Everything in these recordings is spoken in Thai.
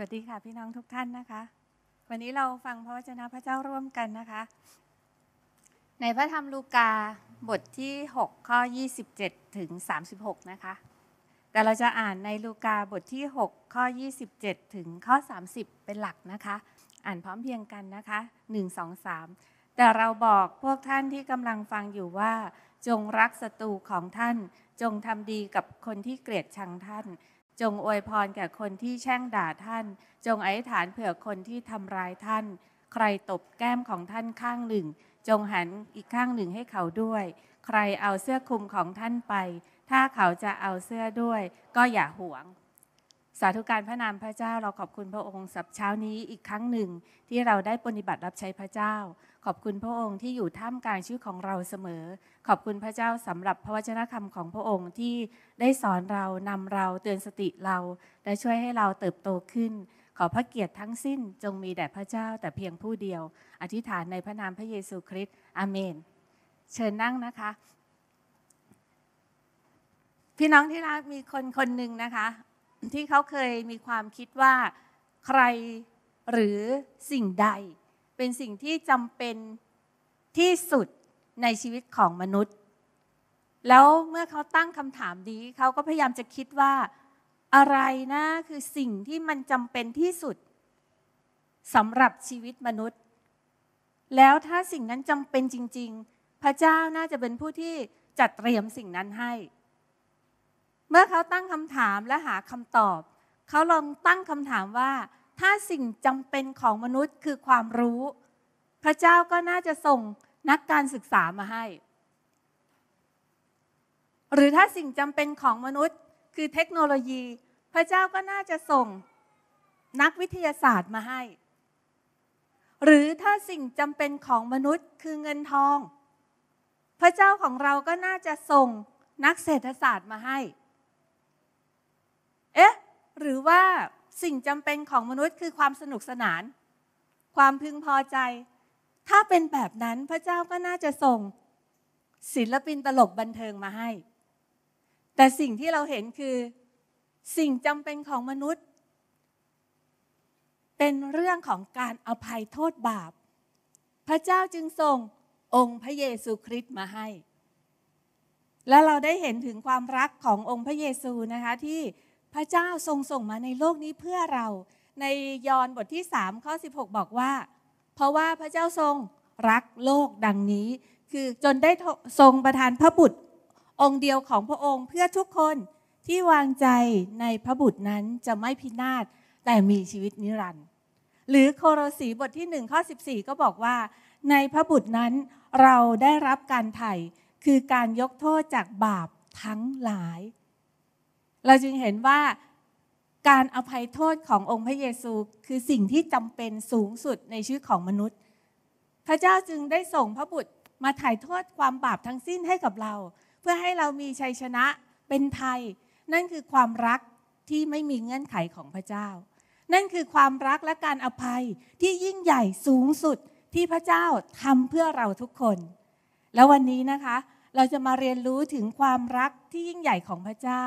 วัสดีค่ะพี่น้องทุกท่านนะคะ วันนี้เราฟังพระวจนะพระเจ้าร่วมกันนะคะ ในพระธรรมลูกาบทที่6ข้อ27ถึง36นะคะแต่เราจะอ่านในลูกาบทที่6ข้อ27 ถึงข้อ 30 เป็นหลักนะคะ อ่านพร้อมเพียงกันนะคะ1 2 3แต่เราบอกพวกท่านที่กำลังฟังอยู่ว่า จงรักศัตรูของท่านจงทำดีกับคนที่เกลียดชังท่านจงอวยพรแก่คนที่แช่งด่าท่าน จงอธิษฐานเผื่อคนที่ทำร้ายท่าน ใครตบแก้มของท่านข้างหนึ่ง จงหันอีกข้างหนึ่งให้เขาด้วย ใครเอาเสื้อคลุมของท่านไป ถ้าเขาจะเอาเสื้อด้วยก็อย่าหวง สาธุการพระนามพระเจ้า เราขอบคุณพระองค์สับเช้านี้อีกครั้งหนึ่งที่เราได้ปฏิบัติรับใช้พระเจ้าขอบคุณพระองค์ที่อยู่ท่ามกลางชีวิตของเราเสมอ ขอบคุณพระเจ้าสำหรับพระวจนะคำของพระองค์ที่ได้สอนเรานำเราเตือนสติเรา และช่วยให้เราเติบโตขึ้น ขอพระเกียรติทั้งสิ้น จงมีแด่พระเจ้าแต่เพียงผู้เดียว อธิษฐานในพระนามพระเยซูคริสต์อเมน เชิญนั่งนะคะ พี่น้องที่รัก มีคนคนหนึ่งนะคะ ที่เขาเคยมีความคิดว่าใครหรือสิ่งใดเป็นสิ่งที่จำเป็นที่สุดในชีวิตของมนุษย์ แล้วเมื่อเขาตั้งคำถามนี้ เขาก็พยายามจะคิดว่า อะไรนะคือสิ่งที่มันจำเป็นที่สุดสำหรับชีวิตมนุษย์ แล้วถ้าสิ่งนั้นจำเป็นจริงๆ พระเจ้าน่าจะเป็นผู้ที่จัดเตรียมสิ่งนั้นให้ เมื่อเขาตั้งคำถามและหาคำตอบ เขาลองตั้งคำถามว่าถ้าสิ่งจำเป็นของมนุษย์คือความรู้ พระเจ้าก็น่าจะส่ง นักการศึกษามาให้ หรือถ้าสิ่งจำเป็นของมนุษย์ คือเทคโนโลยี พระเจ้าก็น่าจะส่งนักวิทยาศาสตร์มาให้ หรือถ้าสิ่งจำเป็นของมนุษย์คือเงินทอง พระเจ้าของเราก็น่าจะส่ง นักเศรษฐศาสตร์มาให้ เอ๊ะ หรือว่าสิ่งจำเป็นของมนุษย์คือความสนุกสนาน ความพึงพอใจ ถ้าเป็นแบบนั้นพระเจ้าก็น่าจะส่ง ศิลปินตลกบันเทิงมาให้ แต่สิ่งที่เราเห็นคือสิ่งจำเป็นของมนุษย์ เป็นเรื่องของการอภัยโทษบาป พระเจ้าจึงส่งองค์พระเยซูคริสต์มาให้ และเราได้เห็นถึงความรักขององค์พระเยซูนะคะที่พระเจ้าทรงส่งมาในโลกนี้เพื่อเราในยอห์นบทที่3ข้อ16 บอกว่า เพราะว่าพระเจ้าทรงรักโลกดังนี้ คือจนได้ทรงประทานพระบุตร องค์เดียวของพระองค์เพื่อทุกคนที่วางใจในพระบุตรนั้นจะไม่พินาศแต่มีชีวิตนิรันดร์หรือโครสีบทที่1ข้อ14 ก็บอกว่า ในพระบุตรนั้นเราได้รับการไถ่คือการยกโทษจากบาปทั้งหลายเราจึงเห็นว่าการอภัยโทษขององค์พระเยซูคือสิ่งที่จำเป็นสูงสุดในชีวิตของมนุษย์ พระเจ้าจึงได้ส่งพระบุตรมาถ่ายโทษความบาปทั้งสิ้นให้กับเรา เพื่อให้เรามีชัยชนะเป็นไทย นั่นคือความรักที่ไม่มีเงื่อนไขของพระเจ้า นั่นคือความรักและการอภัยที่ยิ่งใหญ่สูงสุดที่พระเจ้าทำเพื่อเราทุกคน แล้ววันนี้นะคะเราจะมาเรียนรู้ถึงความรักที่ยิ่งใหญ่ของพระเจ้า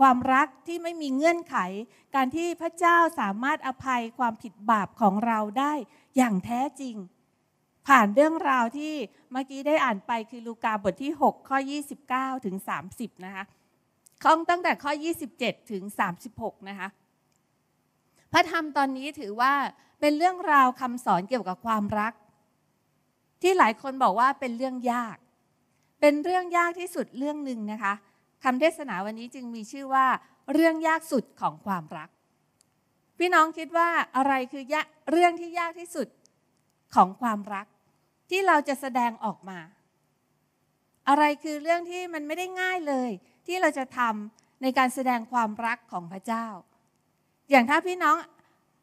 ความรักที่ไม่มีเงื่อนไข การที่พระเจ้าสามารถอภัยความผิดบาปของเราได้อย่างแท้จริง ผ่านเรื่องราวที่เมื่อกี้ได้อ่านไปคือลูกาบทที่ 6 ข้อ29ถึง30นะคะข้องตั้งแต่ข้อ 27ถึง36 นะคะ พระธรรมตอนนี้ถือว่าเป็นเรื่องราวคำสอนเกี่ยวกับความรัก ที่หลายคนบอกว่าเป็นเรื่องยาก เป็นเรื่องยากที่สุดเรื่องหนึ่งนะคะคำเทศนาวันนี้จึงมีชื่อว่าเรื่องยากสุดของความรัก พี่น้องคิดว่าอะไรคือเรื่องที่ยากที่สุดของความรักที่เราจะแสดงออกมา อะไรคือเรื่องที่มันไม่ได้ง่ายเลย ที่เราจะทำในการแสดงความรักของพระเจ้า อย่างถ้าพี่น้อง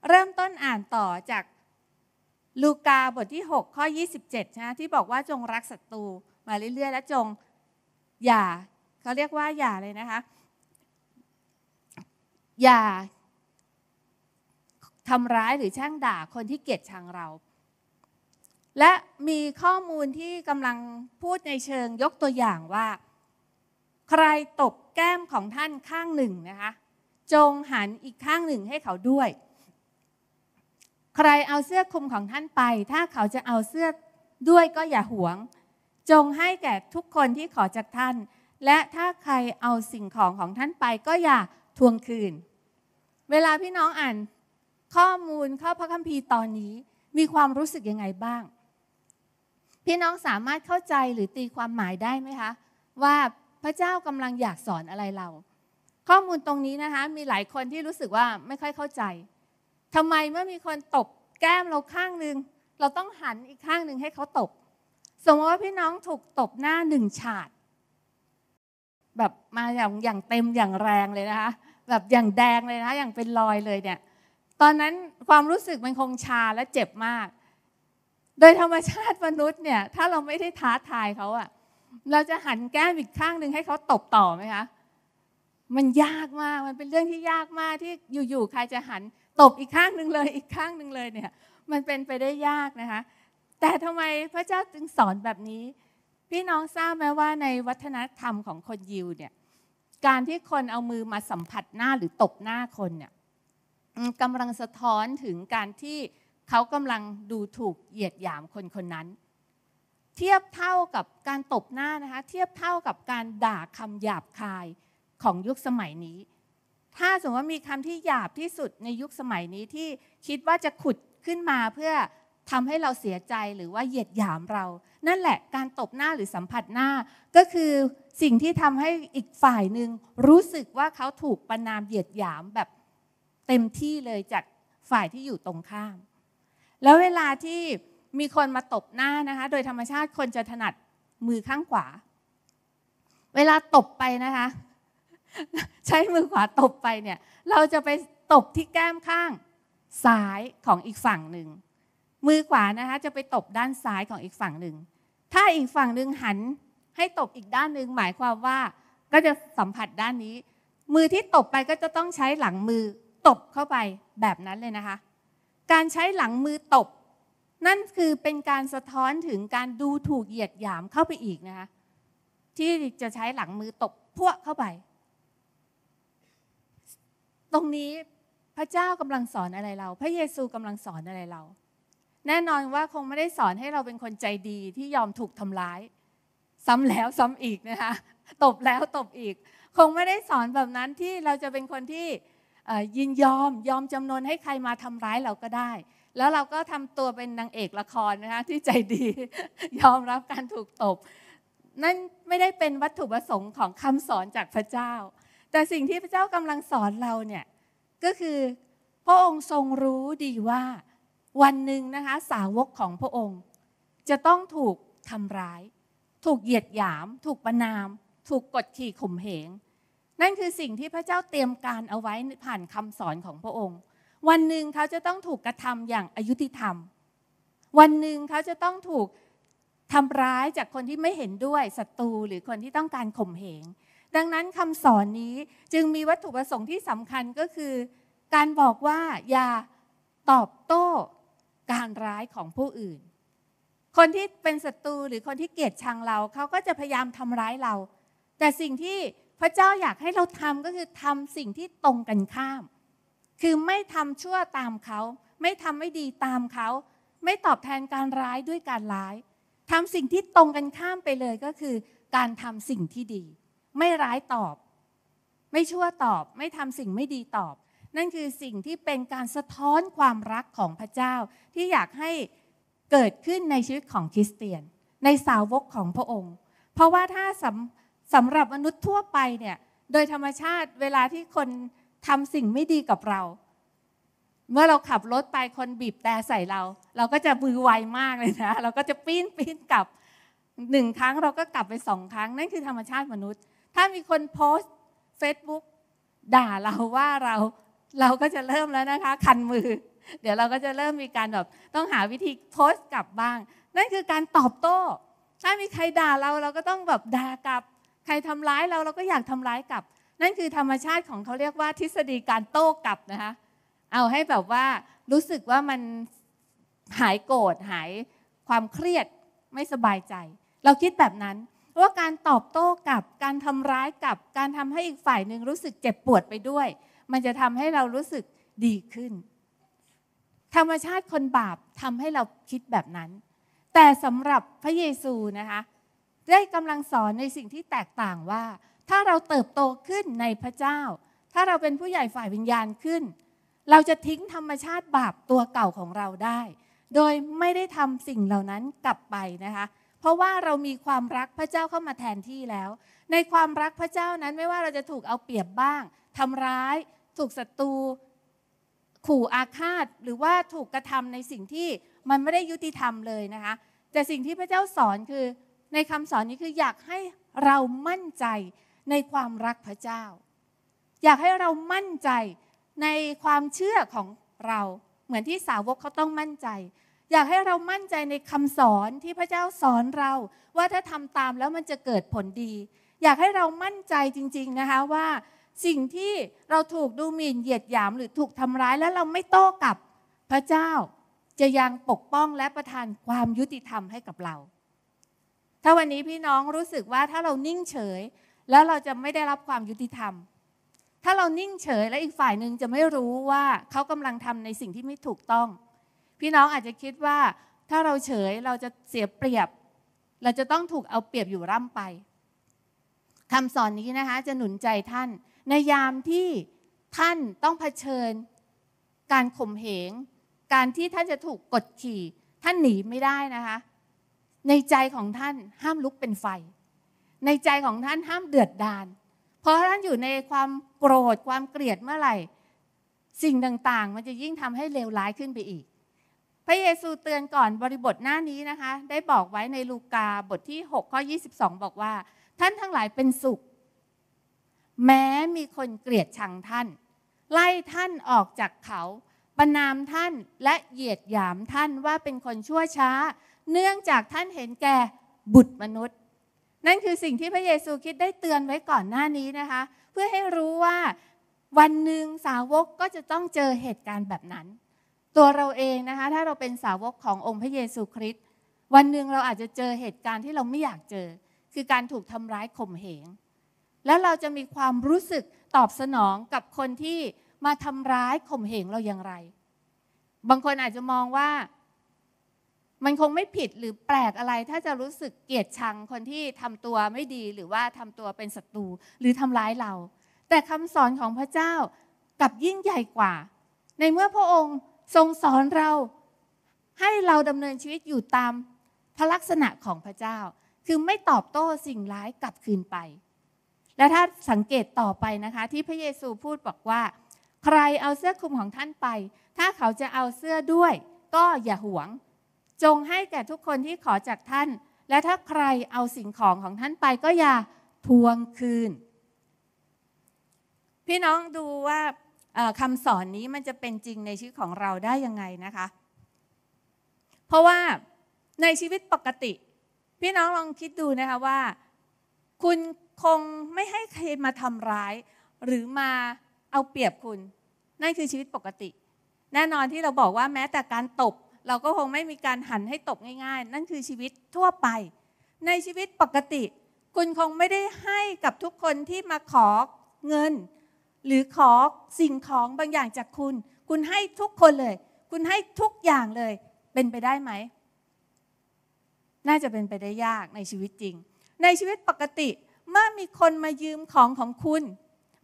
เริ่มต้นอ่านต่อจากลูกาบทที่6ข้อ 27นะที่บอกว่าจงรักศัตรูมาเรื่อย ๆ และจงอย่าเขาเรียกว่าหย่าเลยนะคะอย่าทำร้ายหรือแช่งด่าคนที่เกลียดชังเรา และมีข้อมูลที่กำลังพูดในเชิงยกตัวอย่างว่า ใครตบแก้มของท่านข้างหนึ่งนะคะจงหันอีกข้างหนึ่งให้เขาด้วย ใครเอาเสื้อคลุมของท่านไป ถ้าเขาจะเอาเสื้อด้วยก็อย่าหวง จงให้แก่ทุกคนที่ขอจากท่านและถ้าใครเอาสิ่งของของท่านไปก็อย่าทวงคืน เวลาพี่น้องอ่าน ข้อมูลข้อพระคัมภีร์ตอนนี้มีความรู้สึกยังไงบ้าง พี่น้องสามารถเข้าใจหรือตีความหมายได้ไหมคะว่าพระเจ้ากำลังอยากสอนอะไรเรา ข้อมูลตรงนี้นะคะมีหลายคนที่รู้สึกว่าไม่ค่อยเข้าใจทำไมเมื่อมีคนตบแก้มเราข้างหนึ่งเราต้องหันอีกข้างหนึ่งให้เขาตบสมมติว่าพี่น้องถูกตบหน้าหนึ่งฉาดแบบมาอย่างอย่างเต็มอย่างแรงเลยนะคะแบบอย่างแดงเลยนะอย่างเป็นรอยเลยเนี่ย ตอนนั้นความรู้สึกมันคงชาและเจ็บมาก โดยธรรมชาติมนุษย์เนี่ย ถ้าเราไม่ได้ท้าทายเขาอะเราจะหันแก้มอีกข้างหนึ่งให้เขาตบต่อไหมคะมันยากมากมันเป็นเรื่องที่ยากมากที่อยู่ๆใครจะหันตบอีกข้างหนึ่งเลย อีกข้างหนึ่งเลยเนี่ยมันเป็นไปได้ยากนะคะ แต่ทำไมพระเจ้าจึงสอนแบบนี้พี่น้องทราบไหมว่าในวัฒนธรรมของคนยิวเนี่ยการที่คนเอามือมาสัมผัสหน้าหรือตบหน้าคนเนี่ยกำลังสะท้อนถึงการที่เขากำลังดูถูกเหยียดหยามคนคนนั้น เทียบเท่ากับการตบหน้านะคะเทียบเท่ากับการด่าคำหยาบคายของยุคสมัยนี้ ถ้าสมมติว่ามีคำที่หยาบที่สุดในยุคสมัยนี้ที่คิดว่าจะขุดขึ้นมาเพื่อทำให้เราเสียใจหรือว่าเหยียดหยามเรา นั่นแหละการตบหน้าหรือสัมผัสหน้าก็คือสิ่งที่ทำให้อีกฝ่ายหนึ่งรู้สึกว่าเขาถูกประนามเหยียดหยามแบบเต็มที่เลยจากฝ่ายที่อยู่ตรงข้าม แล้วเวลาที่มีคนมาตบหน้านะคะ โดยธรรมชาติคนจะถนัดมือข้างขวา เวลาตบไปนะคะ ใช้มือขวาตบไปเนี่ยเราจะไปตบที่แก้มข้างซ้ายของอีกฝั่งหนึ่งมือขวานะคะจะไปตบด้านซ้ายของอีกฝั่งหนึ่ง ถ้าอีกฝั่งหนึ่งหันให้ตบอีกด้านหนึ่งหมายความว่าก็จะสัมผัสด้านนี้ มือที่ตบไปก็จะต้องใช้หลังมือ ตบเข้าไปแบบนั้นเลยนะคะ การใช้หลังมือตบ นั่นคือเป็นการสะท้อนถึงการดูถูกเหยียดหยามเข้าไปอีกนะคะที่จะใช้หลังมือตบพวกเข้าไป ตรงนี้พระเจ้ากำลังสอนอะไรเราพระเยซูกำลังสอนอะไรเราแน่นอนว่าคงไม่ได้สอนให้เราเป็นคนใจดีที่ยอมถูกทำร้าย ซ้ำแล้วซ้ำอีกนะคะตบแล้วตบอีก คงไม่ได้สอนแบบนั้นที่เราจะเป็นคนที่ยินยอมยอมจำนนให้ใครมาทำร้ายเราก็ได้ แล้วเราก็ทำตัวเป็นนางเอกละครนะคะที่ใจดียอมรับการถูกตบนั่นไม่ได้เป็นวัตถุประสงค์ของคำสอนจากพระเจ้า แต่สิ่งที่พระเจ้ากำลังสอนเราเนี่ยก็คือพระองค์ทรงรู้ดีว่าวันหนึ่งนะคะสาวกของพระองค์ จะต้องถูกทำร้าย ถูกเหยียดหยาม ถูกประนาม ถูกกดขี่ข่มเหงนั่นคือสิ่งที่พระเจ้าเตรียมการเอาไว้ผ่านคำสอนของพระองค์ วันหนึ่งเขาจะต้องถูกกระทำอย่างอายุติธรรม วันหนึ่งเขาจะต้องถูกทำร้ายจากคนที่ไม่เห็นด้วยศัตรูหรือคนที่ต้องการข่มเหงดังนั้นคำสอนนี้จึงมีวัตถุประสงค์ที่สำคัญก็คือการบอกว่าอย่าตอบโต้การร้ายของผู้อื่น คนที่เป็นศัตรูหรือคนที่เกลียดชังเราเขาก็จะพยายามทำร้ายเรา แต่สิ่งที่พระเจ้าอยากให้เราทำก็คือทำสิ่งที่ตรงกันข้าม คือไม่ทำชั่วตามเขาไม่ทำไม่ดีตามเขาไม่ตอบแทนการร้ายด้วยการร้ายทำสิ่งที่ตรงกันข้ามไปเลยก็คือ การทำสิ่งที่ดี ไม่ร้ายตอบ ไม่ชั่วตอบ ไม่ทำสิ่งไม่ดีตอบนั่นคือสิ่งที่เป็นการสะท้อนความรักของพระเจ้าที่อยากให้เกิดขึ้นในชีวิตของคริสเตียน ในสาวกของพระองค์ เพราะว่าถ้าสำสำหรับมนุษย์ทั่วไปเนี่ย โดยธรรมชาติเวลาที่คนทำสิ่งไม่ดีกับเรา เมื่อเราขับรถไปคนบีบแต่ใส่เรา เราก็จะมือไวมากเลยนะ เราก็จะปีนปีนกลับหนึ่งครั้งเราก็กลับไปสองครั้ง นั่นคือธรรมชาติมนุษย์ ถ้ามีคนโพสต์ซบุ๊กด่าเราว่าเราเราก็จะเริ่มแล้วนะคะคันมือ เดี๋ยวเราก็จะเริ่มมีการแบบต้องหาวิธีโพสต์กลับบ้าง นั่นคือการตอบโต้ ถ้ามีใครด่าเราเราก็ต้องแบบด่ากลับ ใครทำร้ายเราเราก็อยากทำร้ายกลับ นั่นคือธรรมชาติของเขาเรียกว่า ทฤษฎีการโต้กลับนะคะเอาให้แบบว่ารู้สึกว่ามันหายโกรธหายความเครียดไม่สบายใจ เราคิดแบบนั้นว่าการตอบโต้กับการทำร้ายกับ การทำให้อีกฝ่ายหนึ่งรู้สึกเจ็บปวดไปด้วยมันจะทำให้เรารู้สึกดีขึ้น ธรรมชาติคนบาปทำให้เราคิดแบบนั้น แต่สำหรับพระเยซูนะคะได้กำลังสอนในสิ่งที่แตกต่างว่า ถ้าเราเติบโตขึ้นในพระเจ้า ถ้าเราเป็นผู้ใหญ่ฝ่ายวิญญาณขึ้น เราจะทิ้งธรรมชาติบาปตัวเก่าของเราได้ โดยไม่ได้ทำสิ่งเหล่านั้นกลับไปนะคะ เพราะว่าเรามีความรักพระเจ้าเข้ามาแทนที่แล้ว ในความรักพระเจ้านั้นไม่ว่าเราจะถูกเอาเปรียบบ้างทำร้ายถูกศัตรูขู่อาฆาต หรือว่าถูกกระทำในสิ่งที่มันไม่ได้ยุติธรรมเลยนะคะ แต่สิ่งที่พระเจ้าสอนคือในคำสอนนี้คืออยากให้เรามั่นใจในความรักพระเจ้า อยากให้เรามั่นใจในความเชื่อของเราเหมือนที่สาวกเขาต้องมั่นใจ อยากให้เรามั่นใจในคำสอนที่พระเจ้าสอนเราว่าถ้าทำตามแล้วมันจะเกิดผลดี อยากให้เรามั่นใจจริง ๆนะคะว่าสิ่งที่เราถูกดูหมิ่นเหยียดหยามหรือถูกทำร้าย แล้วเราไม่โต้กลับพระเจ้าจะยังปกป้องและประทานความยุติธรรมให้กับเรา ถ้าวันนี้พี่น้องรู้สึกว่าถ้าเรานิ่งเฉย แล้วเราจะไม่ได้รับความยุติธรรม ถ้าเรานิ่งเฉยและอีกฝ่ายหนึ่งจะไม่รู้ว่าเขากำลังทำในสิ่งที่ไม่ถูกต้อง พี่น้องอาจจะคิดว่า ถ้าเราเฉยเราจะเสียเปรียบ เราจะต้องถูกเอาเปรียบอยู่ร่ำไปคำสอนนี้นะคะ จะหนุนใจท่านในยามที่ท่านต้องเผชิญ การข่มเหงการที่ท่านจะถูกกดขี่ท่านหนีไม่ได้นะคะ ในใจของท่านห้ามลุกเป็นไฟ ในใจของท่านห้ามเดือดดาลเพราะท่านอยู่ในความโกรธความเกลียดเมื่อไหร่สิ่งต่างๆ มันจะยิ่งทำให้เลวร้ายขึ้นไปอีก พระเยซูเตือนก่อนบริบทหน้านี้นะคะ ได้บอกไว้ในลูกาบทที่6ข้อ22 บอกว่า ท่านทั้งหลายเป็นสุขแม้มีคนเกลียดชังท่าน ไล่ท่านออกจากเขาประนามท่านและเหยียดหยามท่านว่าเป็นคนชั่วช้า เนื่องจากท่านเห็นแก่บุตรมนุษย์ นั่นคือสิ่งที่พระเยซูคิดได้เตือนไว้ก่อนหน้านี้นะคะ เพื่อให้รู้ว่าวันหนึ่งสาวกก็จะต้องเจอเหตุการณ์แบบนั้น ตัวเราเองนะคะถ้าเราเป็นสาวกขององค์พระเยซูคริสต์วันหนึ่งเราอาจจะเจอเหตุการณ์ที่เราไม่อยากเจอ คือการถูกทำร้ายข่มเหงแล้วเราจะมีความรู้สึกตอบสนองกับคนที่มาทำร้ายข่มเหงเราอย่างไร บางคนอาจจะมองว่า มันคงไม่ผิดหรือแปลกอะไร ถ้าจะรู้สึกเกลียดชังคนที่ทำตัวไม่ดี หรือว่าทำตัวเป็นศัตรูหรือทำร้ายเรา แต่คำสอนของพระเจ้ากับยิ่งใหญ่กว่า ในเมื่อพระองค์ทรงสอนเรา ให้เราดำเนินชีวิตอยู่ตามพระลักษณะของพระเจ้า คือไม่ตอบโต้สิ่งร้ายกลับคืนไปและถ้าสังเกตต่อไปนะคะที่พระเยซูพูดบอกว่า ใครเอาเสื้อคลุมของท่านไป ถ้าเขาจะเอาเสื้อด้วย ก็อย่าหวง จงให้แก่ทุกคนที่ขอจากท่าน และถ้าใครเอาสิ่งของของท่านไปก็อย่าทวงคืน พี่น้องดูว่าคำสอนนี้มันจะเป็นจริงในชีวิตของเราได้ยังไงนะคะ เพราะว่าในชีวิตปกติ พี่น้องลองคิดดูนะคะว่าคุณคงไม่ให้ใครมาทำร้าย หรือมาเอาเปรียบคุณ นั่นคือชีวิตปกติ แน่นอนที่เราบอกว่าแม้แต่การตบเราก็คงไม่มีการหันให้ตบง่ายๆ นั่นคือชีวิตทั่วไป ในชีวิตปกติ คุณคงไม่ได้ให้กับทุกคนที่มาขอเงิน หรือขอสิ่งของบางอย่างจากคุณ คุณให้ทุกคนเลย คุณให้ทุกอย่างเลยเป็นไปได้ไหม น่าจะเป็นไปได้ยากในชีวิตจริง ในชีวิตปกติเมื่อมีคนมายืมของของคุณ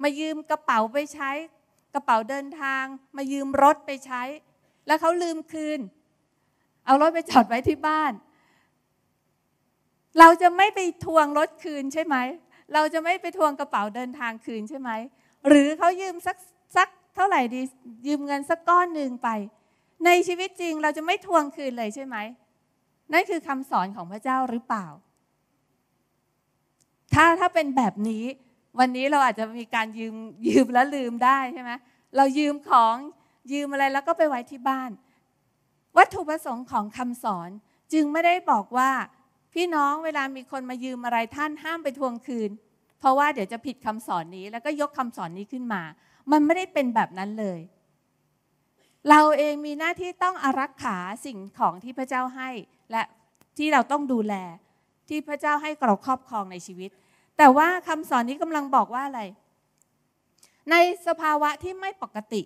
มายืมกระเป๋าไปใช้ กระเป๋าเดินทางมายืมรถไปใช้ แล้วเขาลืมคืน เอารถไปจอดไว้ที่บ้าน เราจะไม่ไปทวงรถคืนใช่ไหม เราจะไม่ไปทวงกระเป๋าเดินทางคืนใช่ไหม หรือเขายืมสักสักเท่าไหร่ดี ยืมเงินสักก้อนหนึ่งไป ในชีวิตจริงเราจะไม่ทวงคืนเลยใช่ไหมนั่นคือคำสอนของพระเจ้าหรือเปล่าถ้าถ้าเป็นแบบนี้ วันนี้เราอาจจะมีการยืมยืมแล้วลืมได้ใช่ไหมเรายืมของยืมอะไรแล้วก็ไปไว้ที่บ้าน วัตถุประสงค์ของคำสอนจึงไม่ได้บอกว่า พี่น้องเวลามีคนมายืมอะไรท่านห้ามไปทวงคืน เพราะว่าเดี๋ยวจะผิดคำสอนนี้แล้วก็ยกคำสอนนี้ขึ้นมา มันไม่ได้เป็นแบบนั้นเลย เราเองมีหน้าที่ต้องอารักขาสิ่งของที่พระเจ้าให้ และที่เราต้องดูแลที่พระเจ้าให้เราครอบครองในชีวิต แต่ว่าคำสอนนี้กำลังบอกว่าอะไร ในสภาวะที่ไม่ปกติ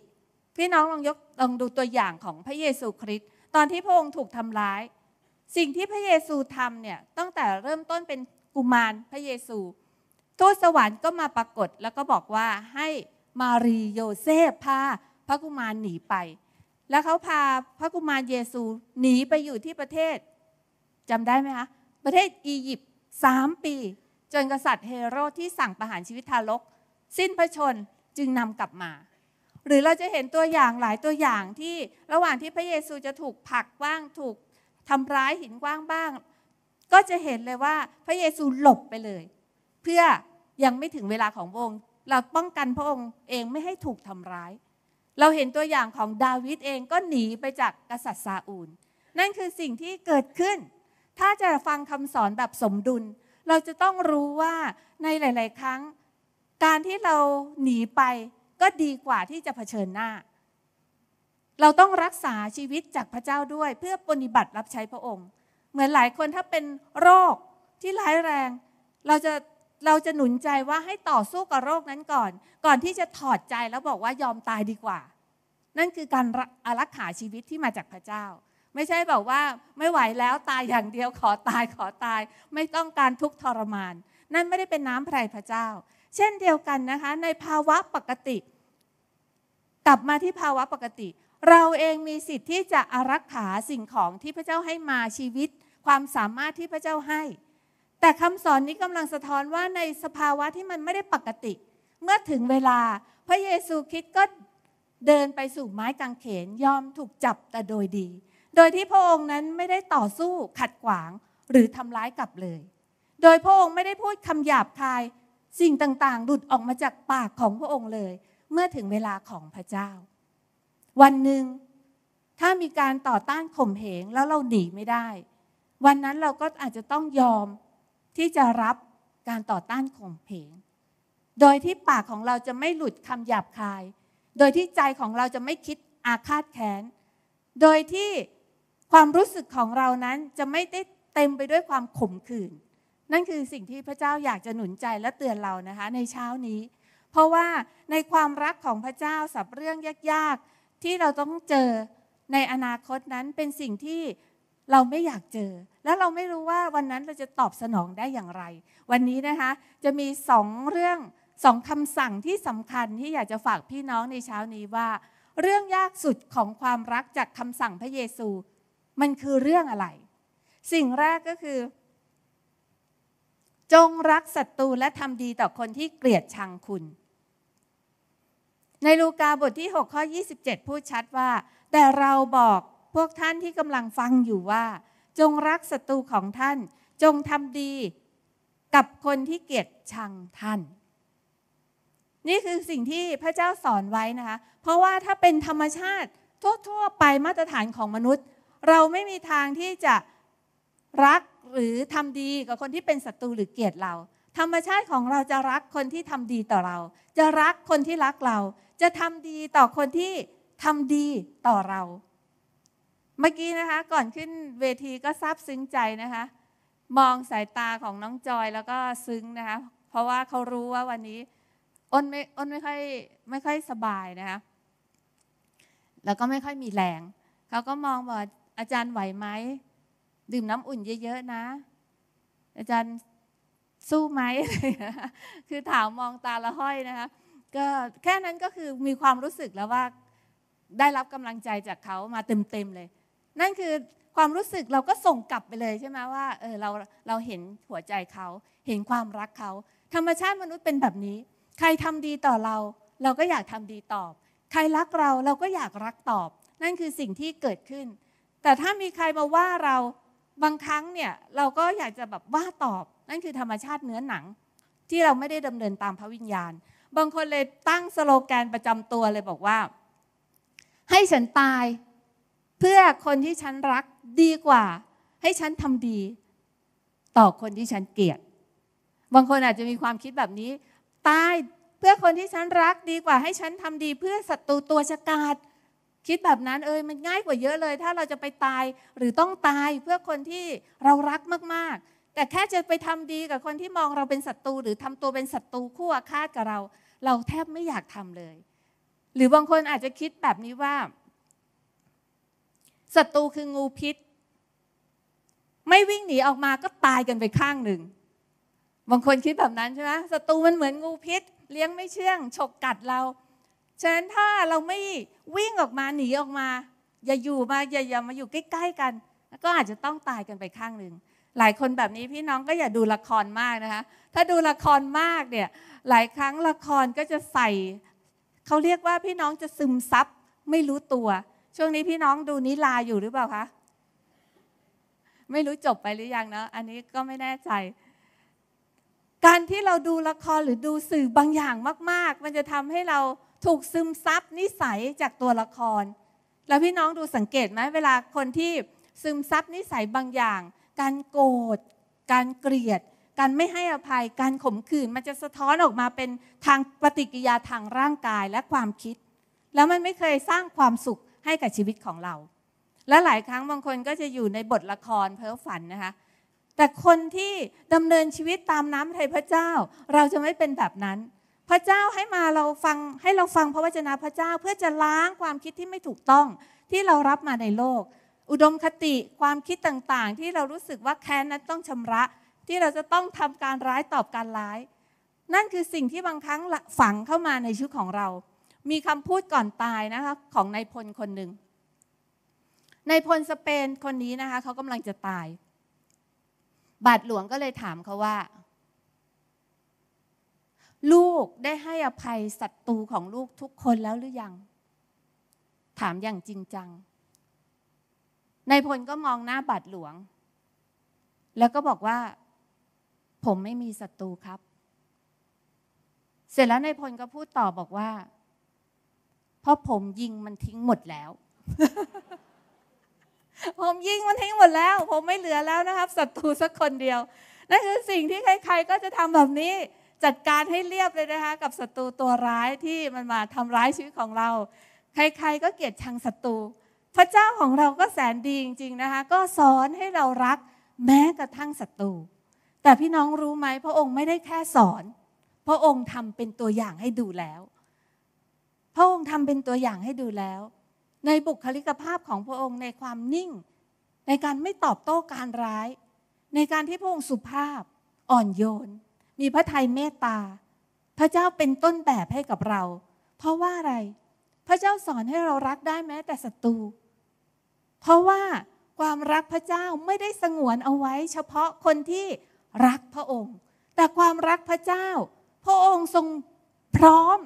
พี่น้องลองยกลองดูตัวอย่างของพระเยซูคริสต์ ตอนที่พระองค์ถูกทำร้าย สิ่งที่พระเยซูทำเนี่ย ตั้งแต่เริ่มต้นเป็นกุมารพระเยซู ทูตสวรรค์ก็มาปรากฏ แล้วก็บอกว่าให้มารีโยเซฟพาพระกุมารหนีไป แล้วเขาพาพระกุมารเยซูหนีไปอยู่ที่ประเทศจำได้ไหมคะประเทศอียิปต์สามปี จนกษัตริย์เฮโรดที่สั่งประหารชีวิตทารก สิ้นพระชนจึงนำกลับมา หรือเราจะเห็นตัวอย่างหลายตัวอย่างที่ระหว่างที่พระเยซูจะถูกผักว้างถูกทำร้ายหินกว้างบ้าง ก็จะเห็นเลยว่าพระเยซูหลบไปเลย เพื่อยังไม่ถึงเวลาของพระองค์ เราป้องกันพระองค์เองไม่ให้ถูกทำร้าย เราเห็นตัวอย่างของดาวิดเองก็หนีไปจากกษัตริย์ซาอูล นั่นคือสิ่งที่เกิดขึ้นถ้าจะฟังคำสอนแบบสมดุล เราจะต้องรู้ว่าในหลาย ๆ ครั้ง การที่เราหนีไปก็ดีกว่าที่จะเผชิญหน้า เราต้องรักษาชีวิตจากพระเจ้าด้วยเพื่อปฏิบัติรับใช้พระองค์ เหมือนหลายคนถ้าเป็นโรคที่ร้ายแรง เราจะเราจะหนุนใจว่าให้ต่อสู้กับโรคนั้นก่อน ก่อนที่จะถอดใจแล้วบอกว่ายอมตายดีกว่า นั่นคือการอารักขาชีวิตที่มาจากพระเจ้าไม่ใช่บอกว่าไม่ไหวแล้วตายอย่างเดียวขอตายขอตายไม่ต้องการทุกทรมาน นั่นไม่ได้เป็นน้ำพระพระเจ้า เช่นเดียวกันนะคะ ในภาวะปกติ กลับมาที่ภาวะปกติ เราเองมีสิทธิ์ที่จะอารักขาสิ่งของที่พระเจ้าให้มาชีวิต ความสามารถที่พระเจ้าให้ แต่คำสอนนี้กำลังสะท้อนว่าในสภาวะที่มันไม่ได้ปกติ เมื่อถึงเวลา พระเยซูคริสต์ก็เดินไปสู่ไม้กางเขนยอมถูกจับแต่โดยดีโดยที่พระองค์นั้นไม่ได้ต่อสู้ขัดขวางหรือทำร้ายกลับเลย โดยพระองค์ไม่ได้พูดคำหยาบคายสิ่งต่าง ๆ หลุดออกมาจากปากของพระองค์เลย เมื่อถึงเวลาของพระเจ้า วันหนึ่งถ้ามีการต่อต้านข่มเหงแล้วเราหนีไม่ได้ วันนั้นเราก็อาจจะต้องยอมที่จะรับการต่อต้านข่มเหง โดยที่ปากของเราจะไม่หลุดคำหยาบคาย โดยที่ใจของเราจะไม่คิดอาฆาตแค้น โดยที่ความรู้สึกของเรานั้นจะไม่ได้เต็มไปด้วยความขมขื่นนั่นคือสิ่งที่พระเจ้าอยากจะหนุนใจและเตือนเรานะคะในเช้านี้ เพราะว่าในความรักของพระเจ้าสับเรื่องยากๆ ที่เราต้องเจอในอนาคตนั้นเป็นสิ่งที่เราไม่อยากเจอ และเราไม่รู้ว่าวันนั้นเราจะตอบสนองได้อย่างไร วันนี้นะคะจะมีสองเรื่องสองคำสั่งที่สำคัญที่อยากจะฝากพี่น้องในเช้านี้ว่า เรื่องยากสุดของความรักจากคำสั่งพระเยซูมันคือเรื่องอะไร สิ่งแรกก็คือ จงรักศัตรูและทำดีต่อคนที่เกลียดชังคุณ ในลูกาบทที่6ข้อ27 พูดชัดว่า แต่เราบอกพวกท่านที่กำลังฟังอยู่ว่า จงรักศัตรูของท่าน จงทำดีกับคนที่เกลียดชังท่าน นี่คือสิ่งที่พระเจ้าสอนไว้นะคะเพราะว่าถ้าเป็นธรรมชาติทั่วๆไปมาตรฐานของมนุษย์เราไม่มีทางที่จะรักหรือทำดีกับคนที่เป็นศัตรูหรือเกลียดเราธรรมชาติของเราจะรักคนที่ทำดีต่อเรา จะรักคนที่รักเรา จะทำดีต่อคนที่ทำดีต่อเรา เมื่อกี้นะคะก่อนขึ้นเวทีก็ซาบซึ้งใจนะคะ มองสายตาของน้องจอยแล้วก็ซึ้งนะคะเพราะว่าเขารู้ว่าวันนี้อ้นไม่อ้นไม่ค่อยไม่ค่อยสบายนะคะแล้วก็ไม่ค่อยมีแรงเขาก็มองบอกอาจารย์ไหวไหมดื่มน้ำอุ่นเยอะๆนะ อาจารย์สู้ไหม คือถามมองตาละห้อยนะคะ ก็แค่นั้นก็คือมีความรู้สึกแล้วว่าได้รับกำลังใจจากเขามาเต็มๆเลย นั่นคือความรู้สึกเราก็ส่งกลับไปเลยใช่ไหมว่าเออเราเราเห็นหัวใจเขาเห็นความรักเขา ธรรมชาติมนุษย์เป็นแบบนี้ ใครทำดีต่อเรา เราก็อยากทำดีตอบ ใครรักเราเราก็อยากรักตอบ นั่นคือสิ่งที่เกิดขึ้นแต่ถ้ามีใครมาว่าเราบางครั้งเนี่ย เราก็อยากจะแบบว่าตอบ นั่นคือธรรมชาติเนื้อหนังที่เราไม่ได้ดำเนินตามพระวิญญาณ บางคนเลยตั้งสโลแกนประจำตัวเลยบอกว่า ให้ฉันตาย เพื่อคนที่ฉันรักดีกว่า ให้ฉันทำดี ต่อคนที่ฉันเกลียดบางคนอาจจะมีความคิดแบบนี้ตายเพื่อคนที่ฉันรักดีกว่าให้ฉันทำดี เพื่อศัตรูตัวฉกาจคิดแบบนั้นเอ้ยมันง่ายกว่าเยอะเลย ถ้าเราจะไปตายหรือต้องตายเพื่อคนที่เรารักมากๆ แต่แค่จะไปทำดีกับคนที่มองเราเป็นศัตรูหรือทำตัวเป็นศัตรูคู่อาฆาตกับเรา เราแทบไม่อยากทำเลย หรือบางคนอาจจะคิดแบบนี้ว่าศัตรูคืองูพิษ ไม่วิ่งหนีออกมาก็ตายกันไปข้างหนึ่งบางคนคิดแบบนั้นใช่ไหมศัตรูมันเหมือนงูพิษ เลี้ยงไม่เชื่อง ฉกกัดเราฉะนั้นถ้าเราไม่วิ่งออกมาหนีออกมา อย่าอยู่มาอย่าอย่ามาอยู่ใกล้ๆกัน ก็อาจจะต้องตายกันไปข้างหนึ่ง หลายคนแบบนี้พี่น้องก็อย่าดูละครมากนะคะ ถ้าดูละครมากเนี่ย หลายครั้งละครก็จะใส่ เขาเรียกว่าพี่น้องจะซึมซับไม่รู้ตัว ช่วงนี้พี่น้องดูนิลาอยู่หรือเปล่าคะ ไม่รู้จบไปหรือยังเนาะอันนี้ก็ไม่แน่ใจ การที่เราดูละครหรือดูสื่อบางอย่างมาก ๆ มันจะทำให้เราถูกซึมซับนิสัยจากตัวละคร แล้วพี่น้องดูสังเกตไหม เวลาคนที่ซึมซับนิสัยบางอย่าง การโกรธ การเกลียด การไม่ให้อภัย การข่มขืน มันจะสะท้อนออกมาเป็นทางปฏิกิริยาทางร่างกายและความคิด แล้วมันไม่เคยสร้างความสุขให้กับชีวิตของเรา และหลายครั้งบางคนก็จะอยู่ในบทละครเพ้อฝันนะคะ แต่คนที่ดำเนินชีวิตตามน้ำพทยพระเจ้า เราจะไม่เป็นแบบนั้นพระเจ้าให้มาเราฟังให้เราฟังพระวจนะพระเจ้าเพื่อจะล้างความคิดที่ไม่ถูกต้อง ที่เรารับมาในโลก อุดมคติความคิดต่าง ๆ ที่เรารู้สึกว่าแค้นนั้นต้องชำระที่เราจะต้องทำการร้ายตอบการร้าย นั่นคือสิ่งที่บางครั้งฝังเข้ามาในชีวิตของเรา มีคำพูดก่อนตายนะคะของนายพลคนหนึ่งนายพลสเปนคนนี้นะคะเขากำลังจะตาย บาทหลวงก็เลยถามเขาว่าลูกได้ให้อภัยศัตรูของลูกทุกคนแล้วหรือยัง ถามอย่างจริงจังนายพลก็มองหน้าบาดหลวง แล้วก็บอกว่า ผมไม่มีศัตรูครับ เสร็จแล้วนายพลก็พูดต่อบอกว่า เพราะผมยิงมันทิ้งหมดแล้ว ผมยิงมันทิ้งหมดแล้ว ผมไม่เหลือแล้วนะครับศัตรูสักคนเดียวนั่นคือสิ่งที่ใครๆก็จะทำแบบนี้จัดการให้เรียบเลยนะคะกับศัตรูตัวร้ายที่มันมาทำร้ายชีวิตของเรา ใครๆก็เกลียดชังศัตรูพระเจ้าของเราก็แสนดีจริงๆนะคะก็สอนให้เรารักแม้กระทั่งศัตรูแต่พี่น้องรู้ไหมพระองค์ไม่ได้แค่สอน พระองค์ทำเป็นตัวอย่างให้ดูแล้ว พระองค์ทำเป็นตัวอย่างให้ดูแล้ว ในบุคลิกภาพของพระองค์ในความนิ่ง ในการไม่ตอบโต้การร้าย ในการที่พระองค์สุภาพอ่อนโยนมีพระทัยเมตตา พระเจ้าเป็นต้นแบบให้กับเรา เพราะว่าอะไร พระเจ้าสอนให้เรารักได้แม้ แต่ศัตรู เพราะว่าความรักพระเจ้าไม่ได้สงวนเอาไว้ เฉพาะคนที่รักพระองค์ แต่ความรักพระเจ้า พระองค์ทรงพร้อม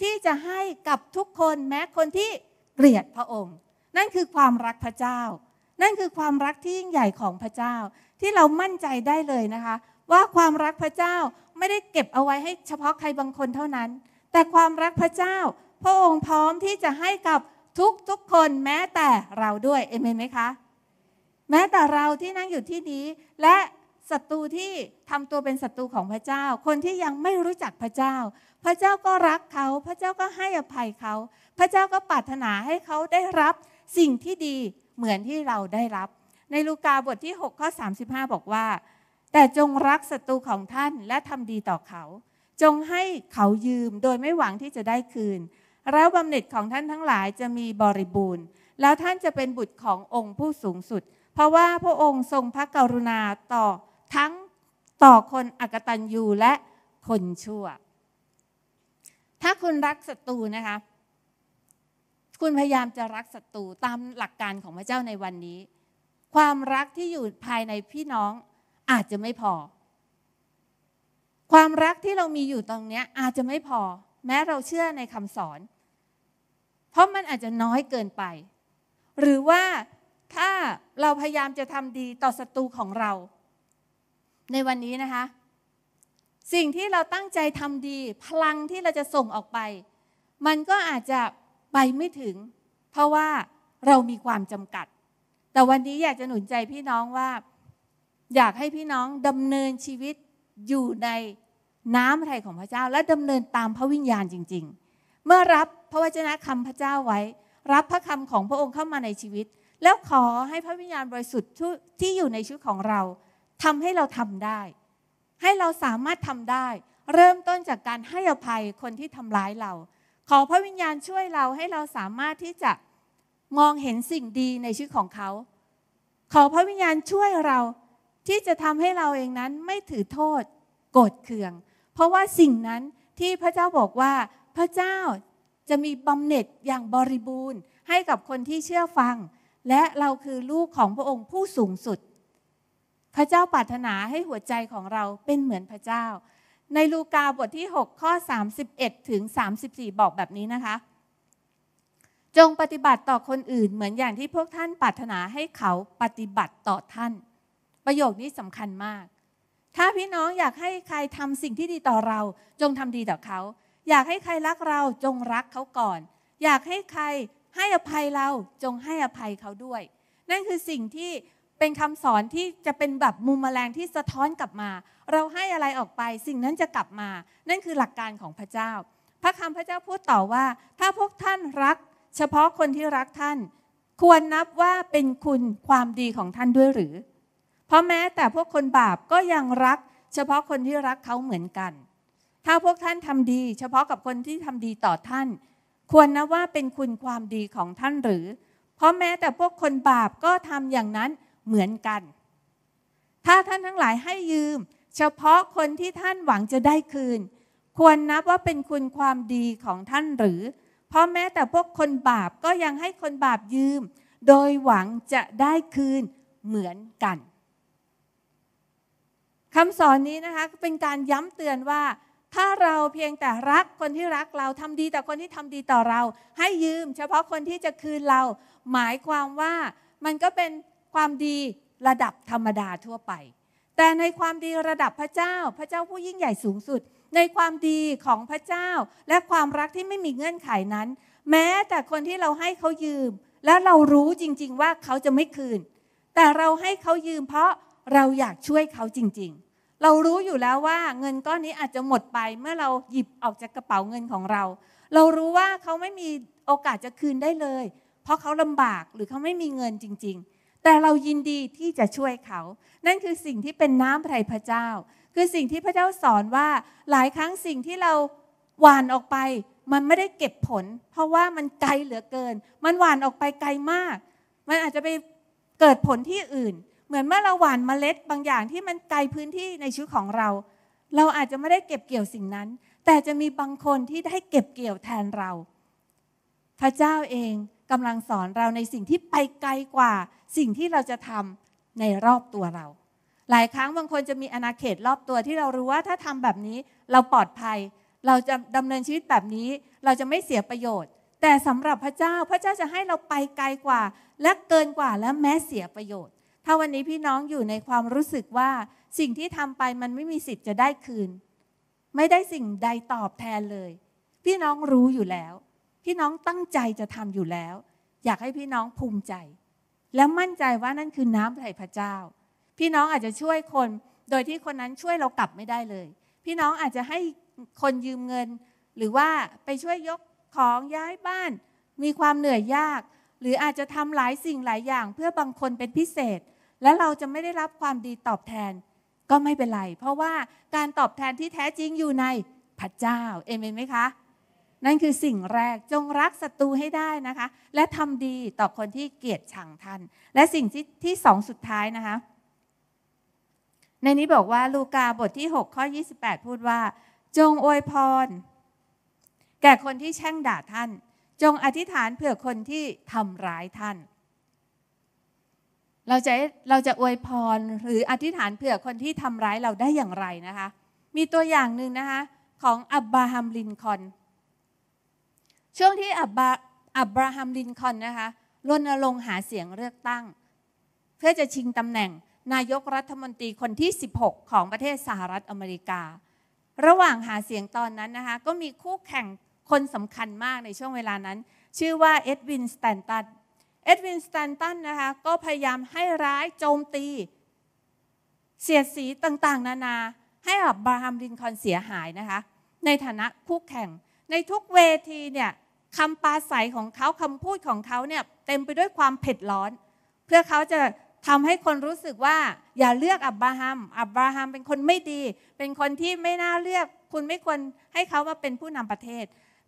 ที่จะให้กับทุกคนแม้คนที่เกลียดพระองค์ นั่นคือความรักพระเจ้า นั่นคือความรักที่ยิ่งใหญ่ของพระเจ้า ที่เรามั่นใจได้เลยนะคะว่าความรักพระเจ้าไม่ได้เก็บเอาไว้ให้เฉพาะใครบางคนเท่านั้น แต่ความรักพระเจ้า พระองค์พร้อมที่จะให้กับทุกทุกคนแม้แต่เราด้วยเอเมนไหมคะ แม้แต่เราที่นั่งอยู่ที่นี้และศัตรูที่ทำตัวเป็นศัตรูของพระเจ้า คนที่ยังไม่รู้จักพระเจ้า พระเจ้าก็รักเขา พระเจ้าก็ให้อภัยเขา พระเจ้าก็ปรารถนาให้เขาได้รับ สิ่งที่ดีเหมือนที่เราได้รับ ในลูกาบทที่6ข้อ35 บอกว่าแต่จงรักศัตรูของท่านและทำดีต่อเขา จงให้เขายืมโดยไม่หวังที่จะได้คืน แล้วบำเหน็จของท่านทั้งหลายจะมีบริบูรณ์ แล้วท่านจะเป็นบุตรขององค์ผู้สูงสุด เพราะว่าพระองค์ทรงพระกรุณาต่อทั้งต่อคนอกตัญญูและคนชั่ว ถ้าคุณรักศัตรูนะคะคุณพยายามจะรักศัตรูตามหลักการของพระเจ้าในวันนี้ ความรักที่อยู่ภายในพี่น้องอาจจะไม่พอ ความรักที่เรามีอยู่ตรงนี้อาจจะไม่พอ แม้เราเชื่อในคำสอน เพราะมันอาจจะน้อยเกินไป หรือว่าถ้าเราพยายามจะทำดีต่อศัตรูของเรา ในวันนี้นะคะ สิ่งที่เราตั้งใจทำดี พลังที่เราจะส่งออกไป มันก็อาจจะไปไม่ถึง เพราะว่าเรามีความจำกัด แต่วันนี้อยากจะหนุนใจพี่น้องว่าอยากให้พี่น้องดำเนินชีวิตอยู่ในน้ำพรทยของพระเจ้าและดำเนินตามพระวิญญาณจริง ๆ เมื่อรับพระวจนะคำพระเจ้าไว้ รับพระคำของพระองค์เข้ามาในชีวิต แล้วขอให้พระวิญญาณบริสุทธิ์ที่อยู่ในชีวิตของเราทำให้เราทำได้ ให้เราสามารถทำได้ เริ่มต้นจากการให้อภัยคนที่ทำร้ายเรา ขอพระวิญญาณช่วยเราให้เราสามารถที่จะมองเห็นสิ่งดีในชีวิตของเขา ขอพระวิญญาณช่วยเราที่จะทำให้เราเองนั้นไม่ถือโทษ โกรธเคือง เพราะว่าสิ่งนั้นที่พระเจ้าบอกว่า พระเจ้าจะมีบำเหน็จอย่างบริบูรณ์ให้กับคนที่เชื่อฟัง และเราคือลูกของพระองค์ผู้สูงสุด พระเจ้าปรารถนาให้หัวใจของเราเป็นเหมือนพระเจ้า ในลูกาบทที่6ข้อ31ถึง34 บอกแบบนี้นะคะ จงปฏิบัติต่อคนอื่นเหมือนอย่างที่พวกท่านปรารถนาให้เขาปฏิบัติต่อท่านประโยคนี้สำคัญมาก ถ้าพี่น้องอยากให้ใครทำสิ่งที่ดีต่อเรา จงทำดีต่อเขา อยากให้ใครรักเราจงรักเขาก่อน อยากให้ใครให้อภัยเราจงให้อภัยเขาด้วย นั่นคือสิ่งที่เป็นคำสอนที่จะเป็นแบบมุมแมลงที่สะท้อนกลับมา เราให้อะไรออกไปสิ่งนั้นจะกลับมา นั่นคือหลักการของพระเจ้า พระคำพระเจ้าพูดต่อว่าถ้าพวกท่านรัก เฉพาะคนที่รักท่าน ควรนับว่าเป็นคุณความดีของท่านด้วยหรือเพราะแม้แต่พวกคนบาปก็ยังรัก เฉพาะคนที่รักเขาเหมือนกัน ถ้าพวกท่านทำดีเฉพาะกับคนที่ทำดีต่อท่าน ควรนะว่าเป็นคุณความดีของท่านหรือ เพราะแม้แต่พวกคนบาปก็ทำอย่างนั้นเหมือนกัน ถ้าท่านทั้งหลายให้ยืม เฉพาะคนที่ท่านหวังจะได้คืน ควรนับว่าเป็นคุณความดีของท่านหรือ เพราะแม้แต่พวกคนบาปก็ยังให้คนบาปยืม โดยหวังจะได้คืนเหมือนกันคำสอนนี้นะคะเป็นการย้ำเตือนว่าถ้าเราเพียงแต่รักคนที่รักเราทำดีแต่คนที่ทำดีต่อเราให้ยืมเฉพาะคนที่จะคืนเราหมายความว่ามันก็เป็นความดีระดับธรรมดาทั่วไป แต่ในความดีระดับพระเจ้าพระเจ้าผู้ยิ่งใหญ่สูงสุด ในความดีของพระเจ้าและความรักที่ไม่มีเงื่อนไขนั้น แม้แต่คนที่เราให้เขายืม แล้วเรารู้จริง ๆ ว่าเขาจะไม่คืน แต่เราให้เขายืม เพราะเราอยากช่วยเขาจริง ๆเรารู้อยู่แล้วว่าเงินก้อนนี้อาจจะหมดไป เมื่อเราหยิบออกจากกระเป๋าเงินของเรา เรารู้ว่าเขาไม่มีโอกาสจะคืนได้เลย เพราะเขาลำบากหรือเขาไม่มีเงินจริง ๆ แต่เรายินดีที่จะช่วยเขา นั่นคือสิ่งที่เป็นน้ำพระทัยพระเจ้า คือสิ่งที่พระเจ้าสอนว่าหลายครั้งสิ่งที่เราหวานออกไป มันไม่ได้เก็บผล เพราะว่ามันไกลเหลือเกิน มันหวานออกไปไกลมาก มันอาจจะไปเกิดผลที่อื่นเหมือนเมื่อเราหว่านเมล็ดบางอย่างที่มันไกลพื้นที่ในชีวิตของเรา เราอาจจะไม่ได้เก็บเกี่ยวสิ่งนั้น แต่จะมีบางคนที่ได้เก็บเกี่ยวแทนเรา พระเจ้าเองกำลังสอนเราในสิ่งที่ไปไกลกว่า สิ่งที่เราจะทำในรอบตัวเรา หลายครั้งบางคนจะมีอนาเขตรอบตัวที่เรารู้ว่า ถ้าทำแบบนี้เราปลอดภัย เราจะดำเนินชีวิตแบบนี้เราจะไม่เสียประโยชน์ แต่สำหรับพระเจ้าพระเจ้าจะให้เราไปไกลกว่าและเกินกว่าและแม้เสียประโยชน์ถ้าวันนี้พี่น้องอยู่ในความรู้สึกว่าสิ่งที่ทำไปมันไม่มีสิทธิ์จะได้คืน ไม่ได้สิ่งใดตอบแทนเลย พี่น้องรู้อยู่แล้ว พี่น้องตั้งใจจะทำอยู่แล้ว อยากให้พี่น้องภูมิใจ และมั่นใจว่านั่นคือน้ำไถ่พระเจ้า พี่น้องอาจจะช่วยคนโดยที่คนนั้นช่วยเรากลับไม่ได้เลย พี่น้องอาจจะให้คนยืมเงิน หรือว่าไปช่วยยกของย้ายบ้าน มีความเหนื่อยยาก หรืออาจจะทำหลายสิ่งหลายอย่าง เพื่อบางคนเป็นพิเศษและเราจะไม่ได้รับความดีตอบแทนก็ไม่เป็นไร เพราะว่าการตอบแทนที่แท้จริงอยู่ในพระเจ้าเอเมนไหมคะนั่นคือสิ่งแรกจงรักศัตรูให้ได้นะคะ และทำดีต่อคนที่เกลียดชังท่านและสิ่งที่ที่สองสุดท้ายนะคะ ในนี้บอกว่าลูกาบทที่6ข้อ28 พูดว่า จงอวยพรแก่คนที่แช่งด่าท่าน จงอธิษฐานเผื่อคนที่ทำร้ายท่านเราจะเราจะอวยพรหรืออธิษฐานเผื่อคนที่ทำร้ายเราได้อย่างไรนะคะ มีตัวอย่างหนึ่งนะคะ ของอับบราฮัมลินคอนช่วงที่อับบาอับราฮัมลินคอนนะคะรณรงค์หาเสียงเลือกตั้ง เพื่อจะชิงตำแหน่งนายกรัฐมนตรีคนที่ 16 ของประเทศสหรัฐอเมริกา ระหว่างหาเสียงตอนนั้นนะคะ ก็มีคู่แข่งคนสำคัญมากในช่วงเวลานั้น ชื่อว่าเอ็ดวินสแตนตันเอ็ดวินสแตนตันนะคะ ก็พยายามให้ร้ายโจมตี เสียสีต่างๆ นานา ให้อับบราฮัมลินคอนเสียหายนะคะ ในฐานะคู่แข่ง ในทุกเวทีเนี่ยคำปาศัยของเขาคำพูดของเขาเนี่ย เต็มไปด้วยความเผ็ดร้อน เพื่อเขาจะทำให้คนรู้สึกว่า อย่าเลือกอับบราฮัม อับบราฮัมเป็นคนไม่ดี เป็นคนที่ไม่น่าเลือก คุณไม่ควรให้เขามาเป็นผู้นำประเทศ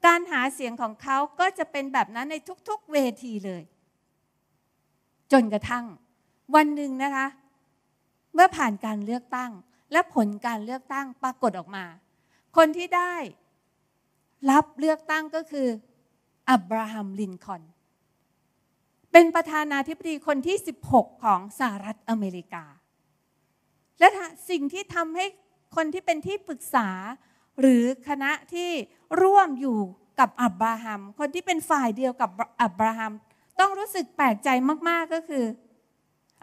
การหาเสียงของเขาก็จะเป็นแบบนั้นในทุกๆ เวทีเลยจนกระทั่งวันหนึ่งนะคะเมื่อผ่านการเลือกตั้งและผลการเลือกตั้งปรากฏออกมา คนที่ได้รับเลือกตั้งก็คือ อับราฮัม ลินคอนเป็นประธานาธิบดีคนที่ 16 ของสหรัฐอเมริกา และสิ่งที่ทำให้คนที่เป็นที่ปรึกษาหรือคณะที่ร่วมอยู่กับอับราฮัมคนที่เป็นฝ่ายเดียวกับอับราฮัมต้องรู้สึกแปลกใจมากๆก็คือ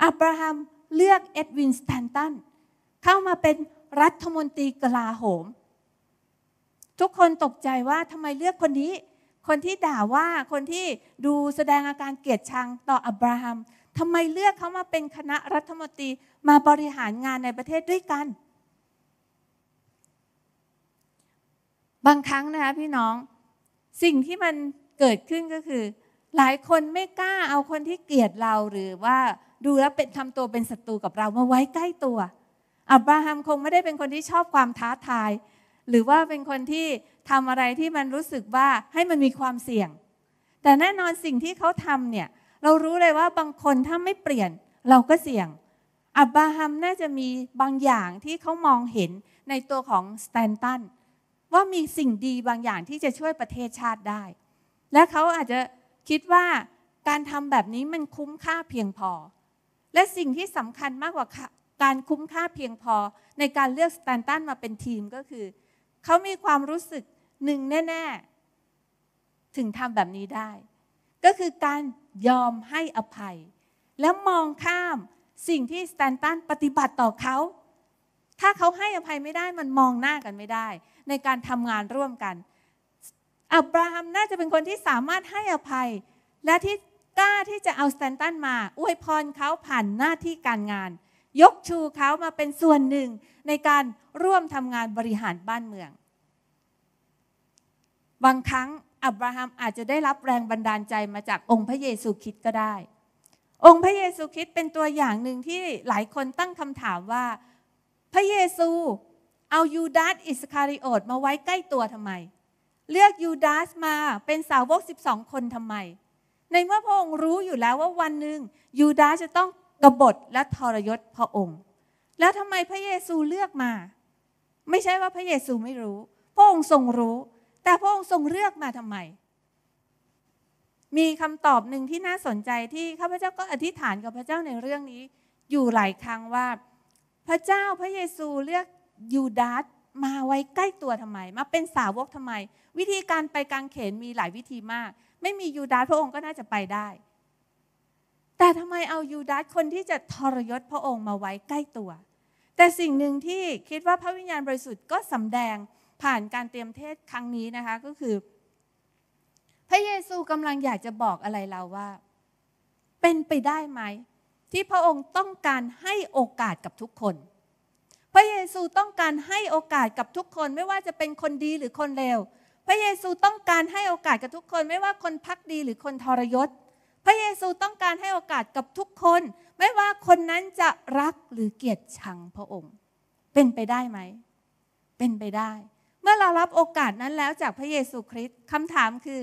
อับราฮัมเลือกเอ็ดวินสแตนตันเข้ามาเป็นรัฐมนตรีกลาโหม ทุกคนตกใจว่าทำไมเลือกคนนี้ คนที่ด่าว่าคนที่ดูแสดงอาการเกลียดชังต่ออับราฮัมทำไมเลือกเขามาเป็นคณะรัฐมนตรีมาบริหารงานในประเทศด้วยกัน บางครั้งนะคะพี่น้อง สิ่งที่มันเกิดขึ้นก็คือหลายคนไม่กล้าเอาคนที่เกลียดเราหรือว่าดูแล้วเป็นทำตัวเป็นศัตรูกับเรามาไว้ใกล้ตัว อับราฮัมคงไม่ได้เป็นคนที่ชอบความท้าทาย หรือว่าเป็นคนที่ทำอะไรที่มันรู้สึกว่าให้มันมีความเสี่ยง แต่แน่นอนสิ่งที่เขาทำเนี่ย เรารู้เลยว่าบางคนถ้าไม่เปลี่ยนเราก็เสี่ยง อับบราฮัมน่าจะมีบางอย่างที่เขามองเห็นในตัวของสแตนตันว่ามีสิ่งดีบางอย่างที่จะช่วยประเทศชาติได้ และเขาอาจจะคิดว่าการทำแบบนี้มันคุ้มค่าเพียงพอ และสิ่งที่สำคัญมากกว่าการคุ้มค่าเพียงพอ ในการเลือกสแตนตันมาเป็นทีมก็คือเขามีความรู้สึกหนึ่งแน่ๆ ถึงทำแบบนี้ได้ ก็คือการยอมให้อภัย แล้วมองข้ามสิ่งที่สแตนตันปฏิบัติต่อเขาถ้าเขาให้อภัยไม่ได้มันมองหน้ากันไม่ได้ ในการทำงานร่วมกันอับราฮัมน่าจะเป็นคนที่สามารถให้อภัย และที่กล้าที่จะเอาสแตนตันมาอวยพรเขาผ่านหน้าที่การงาน ยกชูเขามาเป็นส่วนหนึ่ง ในการร่วมทำงานบริหารบ้านเมือง บางครั้งอับราฮัมอาจจะได้รับแรงบันดาลใจมาจากองค์พระเยซูคริสต์ก็ได้ องค์พระเยซูคริสต์เป็นตัวอย่างหนึ่งที่หลายคนตั้งคำถามว่า พระเยซู เอายูดาสอิสคาริโอตมาไว้ใกล้ตัวทำไมเลือกยูดาสมาเป็นสาวก12 คนทำไมในเมื่อพระองค์รู้อยู่แล้วว่าวันหนึ่งยูดาสจะต้องกบฏและทรยศพระองค์ แล้วทำไมพระเยซูเลือกมา ไม่ใช่ว่าพระเยซูไม่รู้ พระองค์ทรงรู้ แต่พระองค์ทรงเลือกมาทำไม มีคำตอบหนึ่งที่น่าสนใจที่ข้าพเจ้าก็อธิษฐานกับพระเจ้าในเรื่องนี้อยู่หลายครั้งว่า พระเจ้าพระเยซูเลือกยูดาสมาไว้ใกล้ตัวทำไม มาเป็นสาวกทำไม วิธีการไปกางเขนมีหลายวิธีมาก ไม่มียูดาสพระองค์ก็น่าจะไปได้ แต่ทำไมเอายูดาสคนที่จะทรยศพระองค์มาไว้ใกล้ตัว แต่สิ่งหนึ่งที่คิดว่าพระวิญญาณบริสุทธิ์ก็สำแดงผ่านการเตรียมเทศครั้งนี้นะคะก็คือ พระเยซูกำลังอยากจะบอกอะไรเราว่า เป็นไปได้ไหมที่พระองค์ต้องการให้โอกาสกับทุกคนพระเยซูต้องการให้โอกาสกับทุกคนไม่ว่าจะเป็นคนดีหรือคนเลว พระเยซูต้องการให้โอกาสกับทุกคน ไม่ว่าคนพักดีหรือคนทรยศ พระเยซูต้องการให้โอกาสกับทุกคน ไม่ว่าคนนั้นจะรักหรือเกลียดชังพระองค์ เป็นไปได้ไหม เป็นไปได้ เมื่อเรารับโอกาสนั้นแล้วจากพระเยซูคริสต์คำถามคือ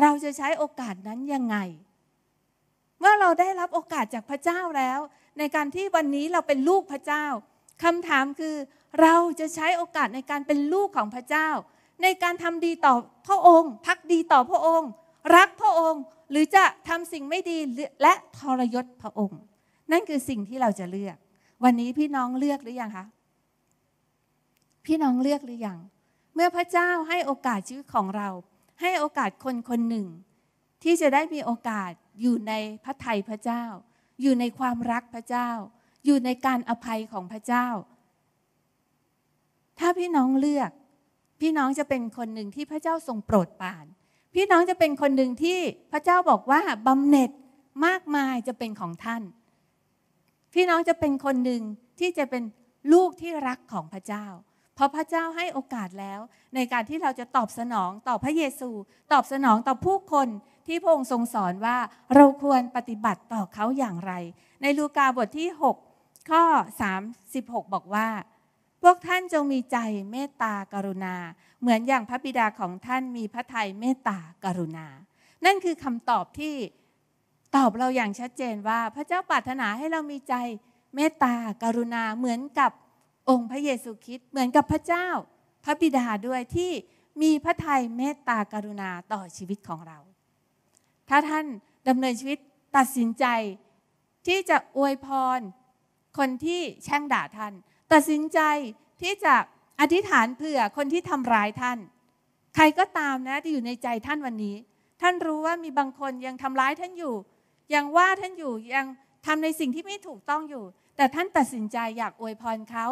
เราจะใช้โอกาสนั้นยังไง เมื่อเราได้รับโอกาสจากพระเจ้าแล้ว ในการที่วันนี้เราเป็นลูกพระเจ้าคำถามคือเราจะใช้โอกาสในการเป็นลูกของพระเจ้า ในการทำดีต่อพระองค์ พักดีต่อพระองค์ รักพระองค์ หรือจะทำสิ่งไม่ดีและทรยศพระองค์ นั่นคือสิ่งที่เราจะเลือก วันนี้พี่น้องเลือกหรือยังคะพี่น้องเลือกหรือยังเมื่อพระเจ้าให้โอกาสชีวิตของเรา ให้โอกาสคนคนหนึ่ง ที่จะได้มีโอกาสอยู่ในพระทัยพระเจ้า อยู่ในความรักพระเจ้าอยู่ในการอภัยของพระเจ้า ถ้าพี่น้องเลือก พี่น้องจะเป็นคนหนึ่งที่พระเจ้าทรงโปรดปราน พี่น้องจะเป็นคนหนึ่งที่พระเจ้าบอกว่าบำเหน็จมากมายจะเป็นของท่าน พี่น้องจะเป็นคนหนึ่งที่จะเป็นลูกที่รักของพระเจ้า เพราะพระเจ้าให้โอกาสแล้ว ในการที่เราจะตอบสนองต่อพระเยซู ตอบสนองต่อผู้คนที่พระองค์ทรงสอนว่าเราควรปฏิบัติต่อเขาอย่างไร ในลูกาบทที่6ข้อ 36 บอกว่า พวกท่านจงมีใจเมตตากรุณาเหมือนอย่างพระบิดาของท่านมีพระทัยเมตตากรุณา นั่นคือคำตอบที่ตอบเราอย่างชัดเจนว่าพระเจ้าปรารถนาให้เรามีใจเมตตากรุณาเหมือนกับองค์พระเยซูคริสต์เหมือนกับพระเจ้า พระบิดาด้วยที่มีพระทัยเมตตากรุณาต่อชีวิตของเรา ถ้าท่านดำเนินชีวิตตัดสินใจที่จะอวยพรคนที่แช่งด่าท่าน ตัดสินใจที่จะอธิษฐานเผื่อคนที่ทำร้ายท่าน ใครก็ตามนะที่อยู่ในใจท่านวันนี้ ท่านรู้ว่ามีบางคนยังทำร้ายท่านอยู่ ยังว่าท่านอยู่ ยังทำในสิ่งที่ไม่ถูกต้องอยู่ แต่ท่านตัดสินใจอยากอวยพรเขา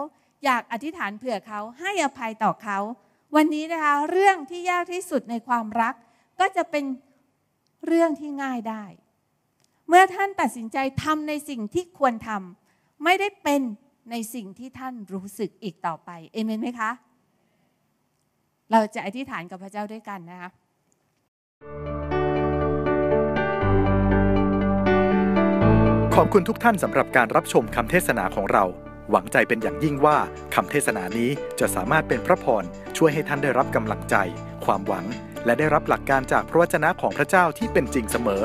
อยากอธิษฐานเผื่อเขา ให้อภัยต่อเขา วันนี้นะคะเรื่องที่ยากที่สุดในความรัก ก็จะเป็นเรื่องที่ง่ายได้ เมื่อท่านตัดสินใจทำในสิ่งที่ควรทำไม่ได้เป็นในสิ่งที่ท่านรู้สึกอีกต่อไป เอเมนไหมคะ เราจะอธิษฐานกับพระเจ้าด้วยกันนะคะ ขอบคุณทุกท่านสำหรับการรับชมคำเทศนาของเรา หวังใจเป็นอย่างยิ่งว่าคำเทศนานี้จะสามารถเป็นพระพรช่วยให้ท่านได้รับกำลังใจ ความหวัง และได้รับหลักการจากพระวจนะของพระเจ้าที่เป็นจริงเสมอ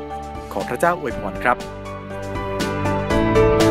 ขอพระเจ้าอวยพรครับ